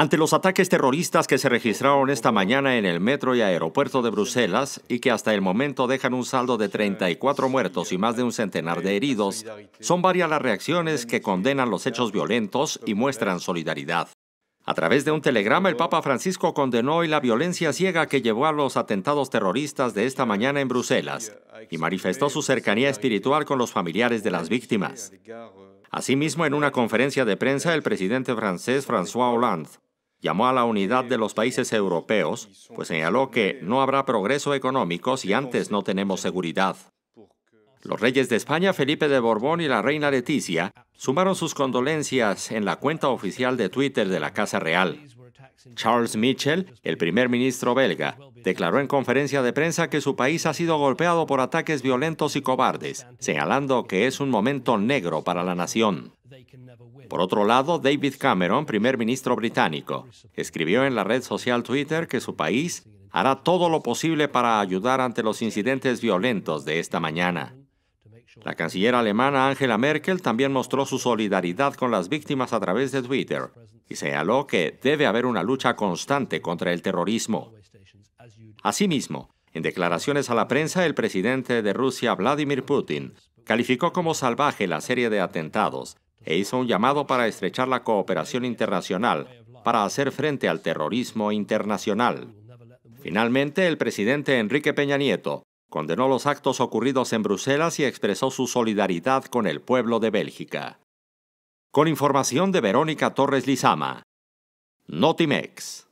Ante los ataques terroristas que se registraron esta mañana en el metro y aeropuerto de Bruselas y que hasta el momento dejan un saldo de 34 muertos y más de un centenar de heridos, son varias las reacciones que condenan los hechos violentos y muestran solidaridad. A través de un telegrama, el Papa Francisco condenó hoy la violencia ciega que llevó a los atentados terroristas de esta mañana en Bruselas y manifestó su cercanía espiritual con los familiares de las víctimas. Asimismo, en una conferencia de prensa, el presidente francés François Hollande llamó a la unidad de los países europeos, pues señaló que no habrá progreso económico si antes no tenemos seguridad. Los reyes de España, Felipe de Borbón y la reina Leticia, sumaron sus condolencias en la cuenta oficial de Twitter de la Casa Real. Charles Michel, el primer ministro belga, declaró en conferencia de prensa que su país ha sido golpeado por ataques violentos y cobardes, señalando que es un momento negro para la nación. Por otro lado, David Cameron, primer ministro británico, escribió en la red social Twitter que su país hará todo lo posible para ayudar ante los incidentes violentos de esta mañana. La canciller alemana Angela Merkel también mostró su solidaridad con las víctimas a través de Twitter y señaló que debe haber una lucha constante contra el terrorismo. Asimismo, en declaraciones a la prensa, el presidente de Rusia, Vladimir Putin, calificó como salvaje la serie de atentados e hizo un llamado para estrechar la cooperación internacional para hacer frente al terrorismo internacional. Finalmente, el presidente Enrique Peña Nieto condenó los actos ocurridos en Bruselas y expresó su solidaridad con el pueblo de Bélgica. Con información de Verónica Torres Lizama. Notimex.